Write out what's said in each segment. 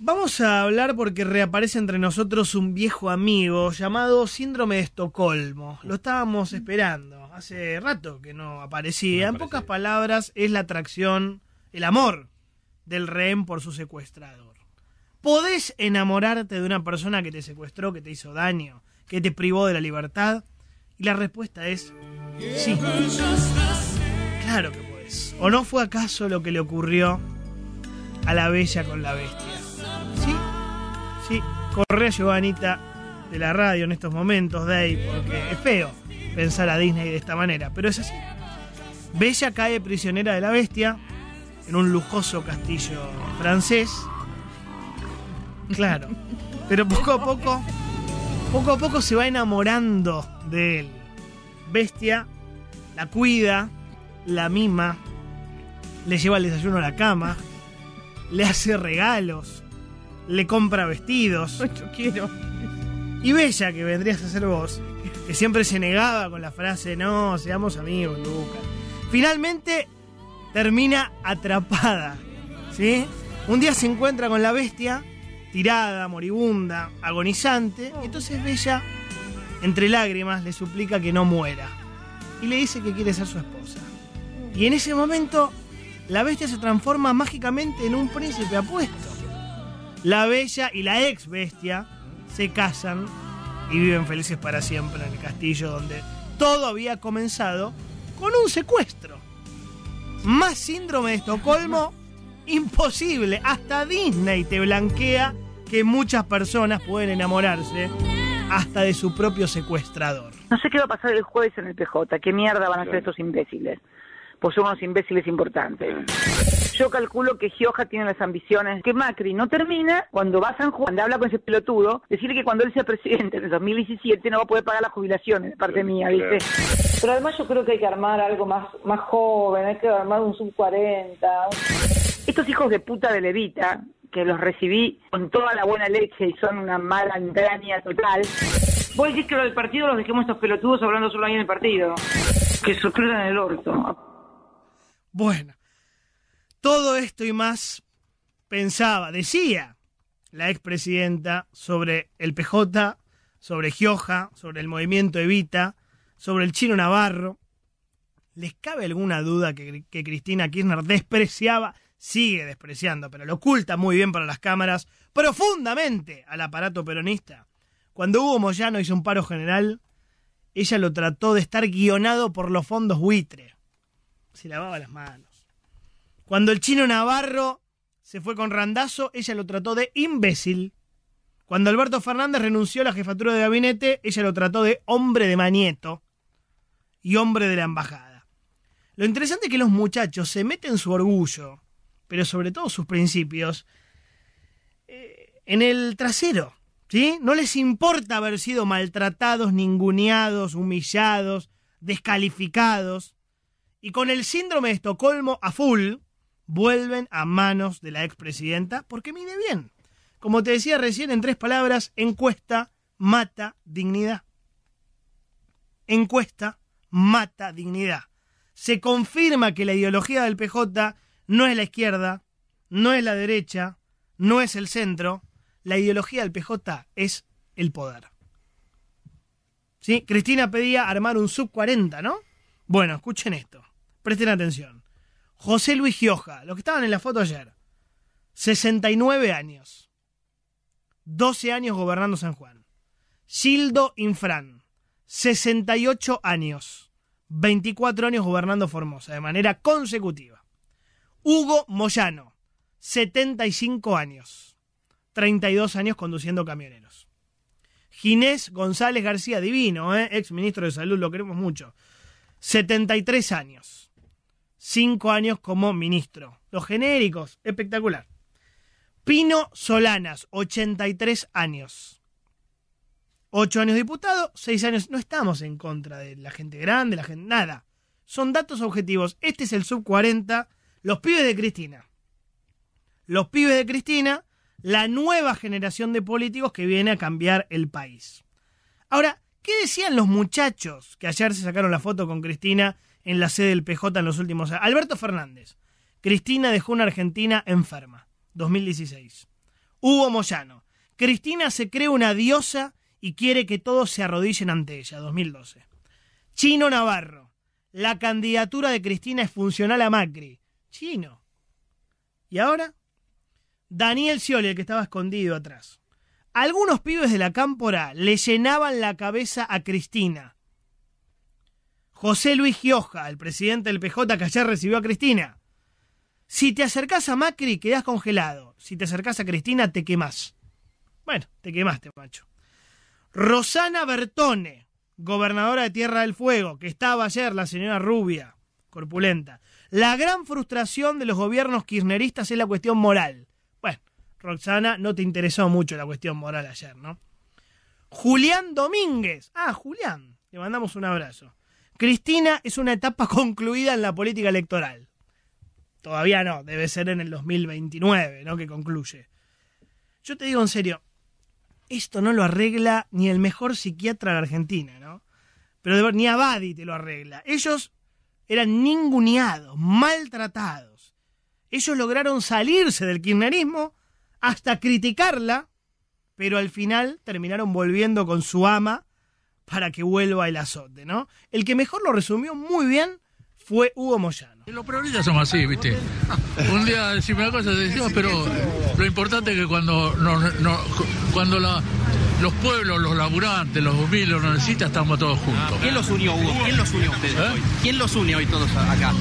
Vamos a hablar porque reaparece entre nosotros un viejo amigo llamado Síndrome de Estocolmo. Lo estábamos esperando. Hace rato que no aparecía. en pocas palabras, es la atracción, el amor del rehén por su secuestrador. ¿Podés enamorarte de una persona que te secuestró, que te hizo daño, que te privó de la libertad? Y la respuesta es sí. Claro que puedes. ¿O no fue acaso lo que le ocurrió a la bella con la bestia? ¿sí? Corre a Giovanita de la radio en estos momentos, ahí porque es feo pensar a Disney de esta manera, pero es así. Bella cae prisionera de la bestia en un lujoso castillo francés. Claro. Pero poco a poco, poco a poco se va enamorando de él. Bestia la cuida, la mima, le lleva el desayuno a la cama, le hace regalos, le compra vestidos. Yo quiero. Y Bella, que vendrías a ser vos, que siempre se negaba con la frase, no, seamos amigos, Lucas. Finalmente termina atrapada, ¿sí? Un día se encuentra con la bestia, tirada, moribunda, agonizante, entonces Bella, entre lágrimas, le suplica que no muera. Y le dice que quiere ser su esposa. Y en ese momento, la bestia se transforma mágicamente en un príncipe apuesto. La bella y la ex bestia se casan y viven felices para siempre en el castillo donde todo había comenzado con un secuestro. Más síndrome de Estocolmo, imposible. Hasta Disney te blanquea que muchas personas pueden enamorarse hasta de su propio secuestrador. No sé qué va a pasar el jueves en el PJ. ¿Qué mierda van a hacer estos imbéciles? Pues son unos imbéciles importantes. Yo calculo que Gioja tiene las ambiciones que Macri no termina cuando va a San Juan, cuando habla con ese pelotudo, decirle que cuando él sea presidente en el 2017 no va a poder pagar las jubilaciones, de parte mía, dice. Pero además yo creo que hay que armar algo más, más joven, hay que armar un sub 40. Estos hijos de puta de Levita, que los recibí con toda la buena leche y son una mala entraña total. Vos decís que los del partido los dejemos estos pelotudos hablando solo ahí en el partido. Que se el orto. Bueno, todo esto y más pensaba, decía la expresidenta sobre el PJ, sobre Gioja, sobre el movimiento Evita, sobre el chino Navarro. ¿Les cabe alguna duda que, Cristina Kirchner despreciaba, sigue despreciando, pero lo oculta muy bien para las cámaras, profundamente al aparato peronista? Cuando Hugo Moyano hizo un paro general, ella lo trató de estar guionado por los fondos buitre. Se lavaba las manos. Cuando el chino Navarro se fue con Randazo, ella lo trató de imbécil. Cuando Alberto Fernández renunció a la jefatura de gabinete, ella lo trató de hombre de manieto y hombre de la embajada. Lo interesante es que los muchachos se meten su orgullo, pero sobre todo sus principios, eh, en el trasero. ¿sí? No les importa haber sido maltratados, ninguneados, humillados, descalificados. Y con el síndrome de Estocolmo a full, vuelven a manos de la expresidenta porque mide bien. Como te decía recién, en tres palabras, encuesta mata dignidad. Encuesta mata dignidad. Se confirma que la ideología del PJ no es la izquierda, no es la derecha, no es el centro. La ideología del PJ es el poder. ¿Sí? Cristina pedía armar un sub 40, ¿no? Bueno, escuchen esto. Presten atención. José Luis Gioja, los que estaban en la foto ayer, 69 años, 12 años gobernando San Juan. Gildo Infran, 68 años, 24 años gobernando Formosa de manera consecutiva. Hugo Moyano, 75 años, 32 años conduciendo camioneros. Ginés González García Divino, ¿eh? ex ministro de Salud, lo queremos mucho, 73 años cinco años como ministro. Los genéricos, espectacular. Pino Solanas, 83 años. Ocho años diputado, seis años. No estamos en contra de la gente grande, la gente. Nada. Son datos objetivos. Este es el sub 40. Los pibes de Cristina. Los pibes de Cristina, la nueva generación de políticos que viene a cambiar el país. Ahora, ¿qué decían los muchachos que ayer se sacaron la foto con Cristina en la sede del PJ en los últimos años. Alberto Fernández. Cristina dejó una Argentina enferma. 2016. Hugo Moyano. Cristina se cree una diosa y quiere que todos se arrodillen ante ella. 2012. Chino Navarro. La candidatura de Cristina es funcional a Macri. Chino. ¿Y ahora? Daniel Scioli, el que estaba escondido atrás. Algunos pibes de la cámpora le llenaban la cabeza a Cristina José Luis Gioja, el presidente del PJ que ayer recibió a Cristina. Si te acercás a Macri, quedás congelado. Si te acercás a Cristina, te quemás. Bueno, te quemaste, macho. Rosana Bertone, gobernadora de Tierra del Fuego, que estaba ayer la señora rubia, corpulenta. La gran frustración de los gobiernos kirchneristas es la cuestión moral. Bueno, Roxana, no te interesó mucho la cuestión moral ayer, ¿no? Julián Domínguez. Ah, Julián, le mandamos un abrazo. Cristina es una etapa concluida en la política electoral. Todavía no, debe ser en el 2029, ¿no? Que concluye. Yo te digo en serio, esto no lo arregla ni el mejor psiquiatra de Argentina, ¿no? Pero ni Abadi te lo arregla. Ellos eran ninguneados, maltratados. Ellos lograron salirse del kirchnerismo hasta criticarla, pero al final terminaron volviendo con su ama para que vuelva el azote, ¿no? El que mejor lo resumió muy bien fue Hugo Moyano. Los prioristas somos así, ¿viste? Un día decimos una cosa, decimos, pero lo importante es que cuando, cuando los pueblos, los laburantes, los humildes, los necesitan, estamos todos juntos. ¿Quién los unió, Hugo? ¿Quién los unió ustedes ¿Eh? hoy? ¿Quién los une hoy todos acá?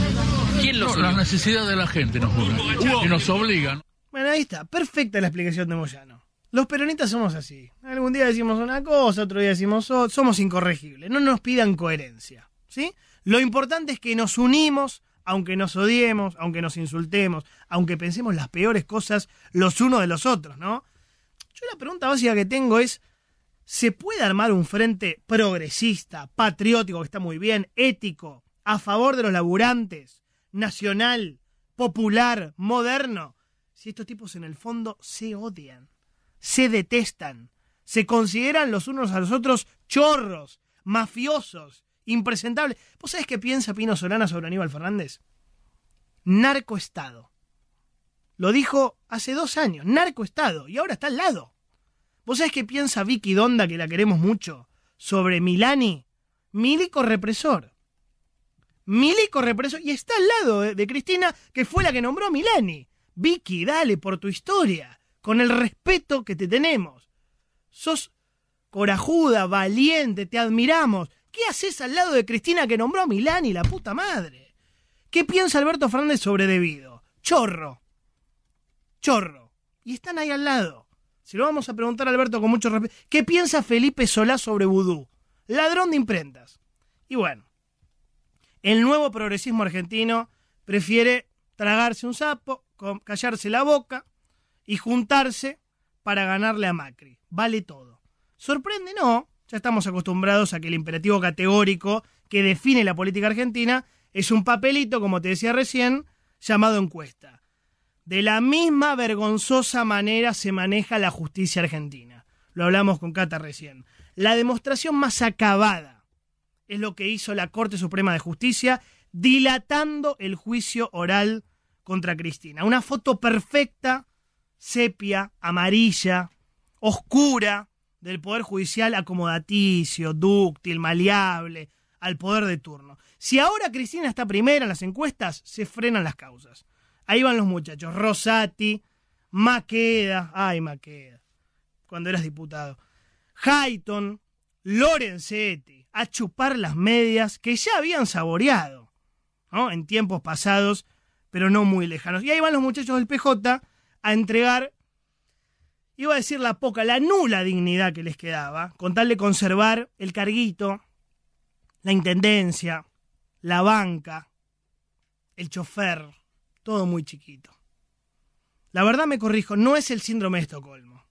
¿Quién Las necesidades de la gente nos unen y nos obligan. Bueno, ahí está, perfecta la explicación de Moyano. Los peronistas somos así. Algún día decimos una cosa, otro día decimos otra. Somos incorregibles. No nos pidan coherencia. ¿sí? Lo importante es que nos unimos, aunque nos odiemos, aunque nos insultemos, aunque pensemos las peores cosas los unos de los otros, ¿no? Yo la pregunta básica que tengo es: ¿se puede armar un frente progresista, patriótico, que está muy bien, ético, a favor de los laburantes, nacional, popular, moderno? Si estos tipos en el fondo se odian se detestan, se consideran los unos a los otros chorros, mafiosos, impresentables. ¿Vos sabés qué piensa Pino Solana sobre Aníbal Fernández? Narcoestado. Lo dijo hace dos años, narcoestado, y ahora está al lado. ¿Vos sabés qué piensa Vicky Donda, que la queremos mucho, sobre Milani? Milico represor. Milico represor, y está al lado de, Cristina, que fue la que nombró Milani. Vicky, dale por tu historia con el respeto que te tenemos. Sos corajuda, valiente, te admiramos. ¿Qué haces al lado de Cristina que nombró a Milán y la puta madre? ¿Qué piensa Alberto Fernández sobre Debido? Chorro. Chorro. Y están ahí al lado. Si lo vamos a preguntar a Alberto con mucho respeto. ¿Qué piensa Felipe Solá sobre Vudú? Ladrón de imprentas. Y bueno, el nuevo progresismo argentino prefiere tragarse un sapo, callarse la boca, y juntarse para ganarle a Macri. Vale todo. Sorprende, no. Ya estamos acostumbrados a que el imperativo categórico que define la política argentina es un papelito, como te decía recién, llamado encuesta. De la misma vergonzosa manera se maneja la justicia argentina. Lo hablamos con Cata recién. La demostración más acabada es lo que hizo la Corte Suprema de Justicia dilatando el juicio oral contra Cristina. Una foto perfecta sepia, amarilla, oscura del Poder Judicial acomodaticio, dúctil, maleable, al poder de turno. Si ahora Cristina está primera en las encuestas, se frenan las causas. Ahí van los muchachos. Rosati, Maqueda, ay Maqueda, cuando eras diputado. Hayton, Lorenzetti, a chupar las medias que ya habían saboreado en tiempos pasados, pero no muy lejanos. Y ahí van los muchachos del PJ a entregar, iba a decir la poca, la nula dignidad que les quedaba, con tal de conservar el carguito, la intendencia, la banca, el chofer, todo muy chiquito. La verdad me corrijo, no es el síndrome de Estocolmo,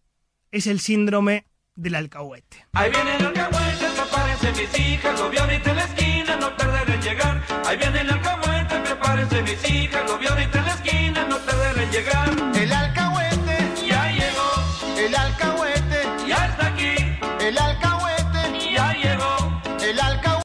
es el síndrome del Alcahuete. Ahí viene el Alcahuete, prepárense mis hijas, lo vio ahorita en la esquina, no tardaré en llegar. Ahí viene el Alcahuete, prepárense mis hijas, lo vio ahorita en la esquina, no tardaré en llegar. El Alcahuete ya llegó, el Alcahuete ya está aquí, el Alcahuete.